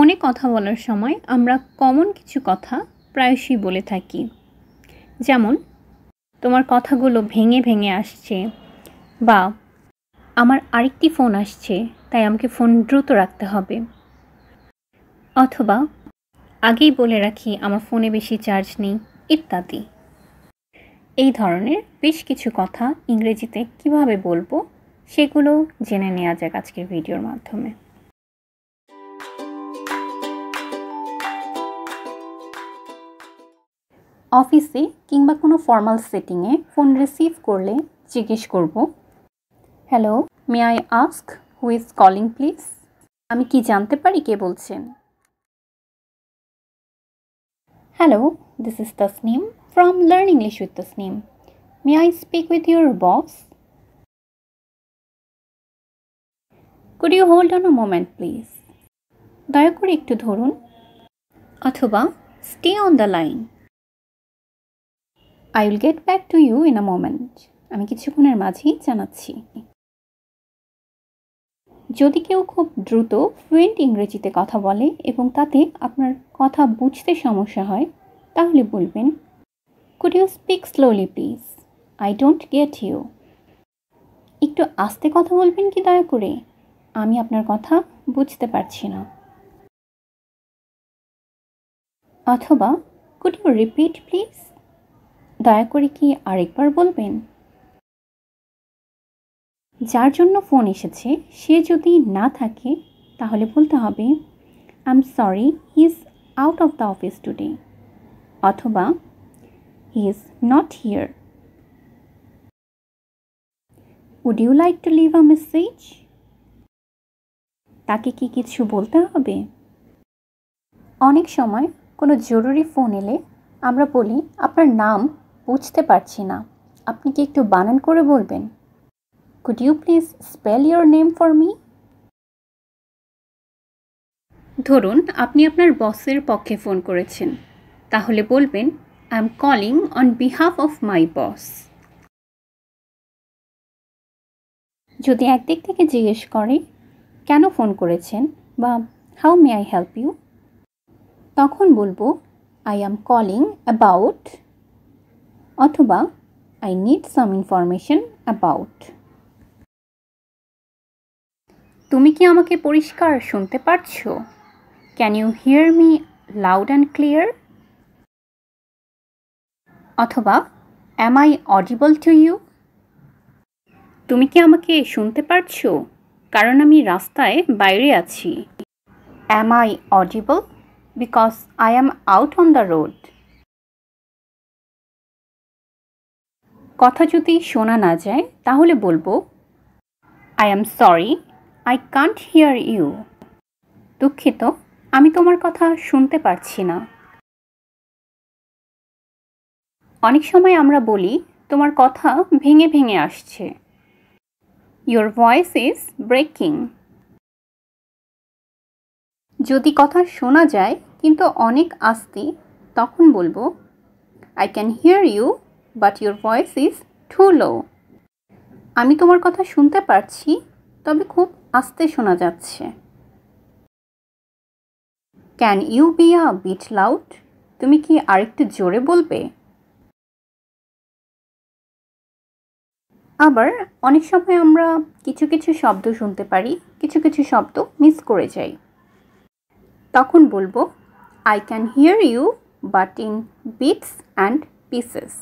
ফোনে কথা বলার সময় আমরা কমন কিছু কথা প্রায়শই বলে থাকি যেমন তোমার কথাগুলো ভেঙে ভেঙে আসছে বা আমার আরেকটি ফোন আসছে তাই আমাকে ফোন দ্রুত রাখতে হবে অথবা আগেই বলে রাখি আমার ফোনে বেশি চার্জ নেই ইত্যাদি এই ধরনের বেশ কিছু কথা ইংরেজিতে কিভাবে বলবো সেগুলো জেনে নেওয়া যাক আজকের ভিডিওর মাধ্যমে অফিসে কিংবা কোনো ফর্মাল সেটিংয়ে ফোন রিসিভ করলে জিজ্ঞেস করব hello may I ask who is calling please আমি কি জানতে পারি কে বলছেন hello this is Tasnim from learn English with Tasnim may I speak with your boss could you hold on a moment please দয়া করে একটু ধরুন অথবা stay on the line I will get back to you in a moment আমি কিছুক্ষণের মাঝেই জানাচ্ছি যদি কেউ খুব দ্রুত ফ্লুয়েন্ট ইংরেজিতে কথা বলে এবং তাতে আপনার কথা বুঝতে সমস্যা হয় তাহলে বলবেন could you speak slowly please I don't get you একটু আস্তে কথা বলবেন কি দয়া করে আমি আপনার কথা বুঝতে পারছি না অথবা কুড ইউ রিপিট প্লিজ দয়া করে কি আরেকবার বলবেন যার জন্য ফোন এসেছে সে যদি না থাকে তাহলে বলতে হবে I am sorry he is out of the office today অথবা he is not here would you like to leave a message তাকে কি কিছু বলতে হবে অনেক সময় কোনো জরুরি ফোন এলে আমরা বলি আপনার নাম বুঝতে পারছি না আপনি কি একটু বানান করে বলবেন could you please spell your name for me ধরুন আপনি আপনার বসের পক্ষে ফোন করেছেন তাহলে বলবেন I am calling on behalf of my boss যদি একদিক থেকে জিজ্ঞেস করে কেন ফোন করেছেন বা how may I help you তখন বলবো আই অ্যাম কলিং অ্যাবাউট অথবা I need some information about তুমি কি আমাকে পরিষ্কার শুনতে পারছো can you hear me loud and clear অথবা অ্যাম আই অডিবল টু ইউ তুমি কি আমাকে শুনতে পারছ কারণ আমি রাস্তায় বাইরে আছি am I audible because I am out on the road কথা যদি শোনা না যায় তাহলে বলবো I am sorry I can't hear you দুঃখিত আমি তোমার কথা শুনতে পারছি না অনেক সময় আমরা বলি তোমার কথা ভেঙে ভেঙে আসছে ইয়োর ভয়েস ইজ ব্রেকিং যদি কথা শোনা যায় কিন্তু অনেক আস্তে তখন বলবো I can hear you but your voice is too low আমি তোমার কথা শুনতে পারছি তবে খুব আস্তে শোনা যাচ্ছে can you be a bit loud তুমি কি আরেকটু জোরে বলবে আবার অনেক সময় আমরা কিছু কিছু শব্দ শুনতে পারি কিছু কিছু শব্দ মিস করে যাই তখন বলবো I can hear you but in bits and pieces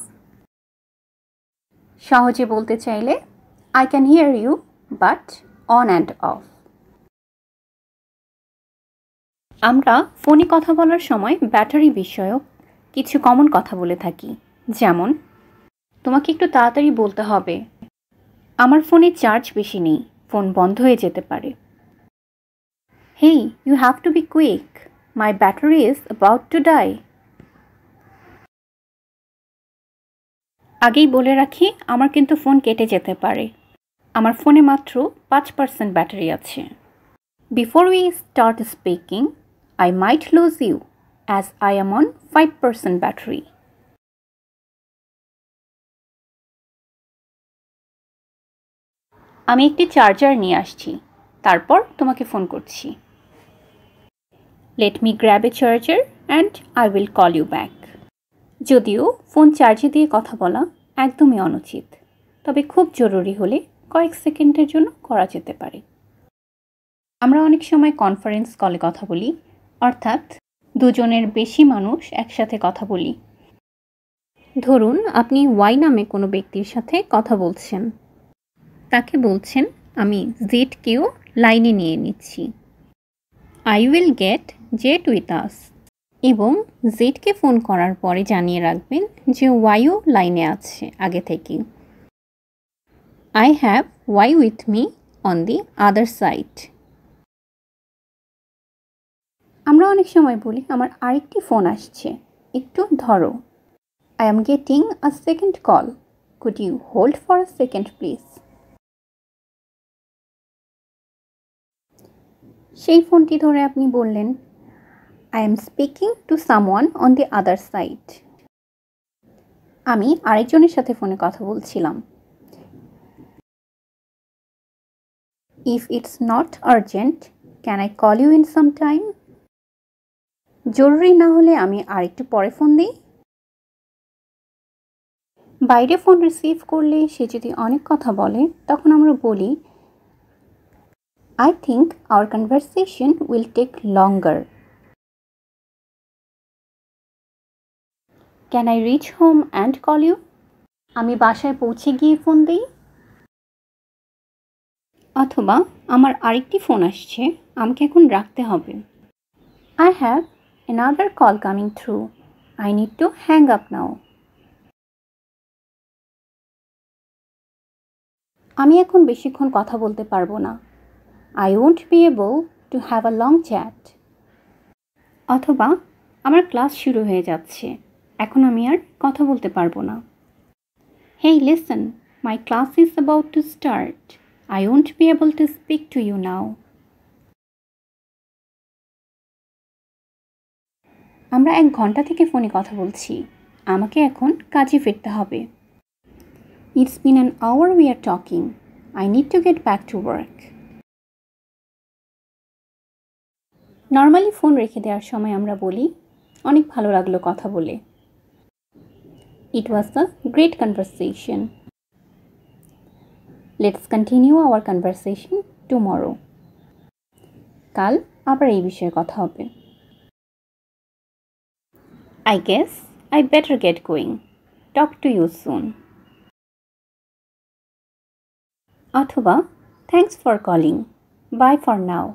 সহজে বলতে চাইলে I can hear you but on and off আমরা ফোনে কথা বলার সময় ব্যাটারি বিষয়ক কিছু কমন কথা বলে থাকি যেমন তোমাকে একটু তাড়াতাড়ি বলতে হবে আমার ফোনে চার্জ বেশি নেই ফোন বন্ধ হয়ে যেতে পারে hey you have to be quick my battery is about to die আগেই বলে রাখি আমার কিন্তু ফোন কেটে যেতে পারে আমার ফোনে মাত্র পাঁচ পার্সেন্ট ব্যাটারি আছে before we start speaking I might lose you as I am on five percent battery আমি একটি চার্জার নিয়ে আসছি তারপর তোমাকে ফোন করছি let me grab a charger and I will call you back যদিও ফোন চার্জে দিয়ে কথা বলা একদমই অনুচিত তবে খুব জরুরি হলে কয়েক সেকেন্ডের জন্য করা যেতে পারে আমরা অনেক সময় কনফারেন্স কলে কথা বলি অর্থাৎ দুজনের বেশি মানুষ একসাথে কথা বলি ধরুন আপনি ওয়াই নামে কোনো ব্যক্তির সাথে কথা বলছেন তাকে বলছেন আমি জেড কেও লাইনে নিয়ে নিচ্ছি I will get Z with us এবং জেডকে ফোন করার পরে জানিয়ে রাখবেন যে ওয়াইও লাইনে আছে আগে থেকে I have Y with me on the other side আমরা অনেক সময় বলি আমার আরেকটি ফোন আসছে একটু ধরো I am getting a second call could you hold for a second please সেই ফোনটি ধরে আপনি বললেন I am speaking to someone on the other side আমি আরেকজনের সাথে ফোনে কথা বলছিলাম if it's not urgent can I call you in some time জরুরি না হলে আমি আরেকটু পরে ফোন দিই বাইরে ফোন রিসিভ করলে সে যদি অনেক কথা বলে তখন আমরা বলি I think our conversation will take longer can I reach home and call you আমি বাসায় পৌঁছে গিয়ে ফোন দিই অথবা আমার আরেকটি ফোন আসছে আমাকে এখন রাখতে হবে I have another call coming through I need to hang up now আমি এখন বেশিক্ষণ কথা বলতে পারবো না I won't be able to have a long chat অথবা আমার ক্লাস শুরু হয়ে যাচ্ছে এখন আমি আর কথা বলতে পারবো না hey listen my class is about to start I won't be able to speak to you now আমরা এক ঘন্টা থেকে ফোনে কথা বলছি আমাকে এখন কাজে ফিরতে হবে it's been an hour we are talking I need to get back to work normally phone রেখে দেওয়ার সময় আমরা বলি অনেক ভালো লাগলো কথা বলে it was a great conversation. Let's continue our conversation tomorrow. কাল আবার এই বিষয়ে কথা হবে। I guess I better get going. Talk to you soon. অথবা thanks for calling. Bye for now.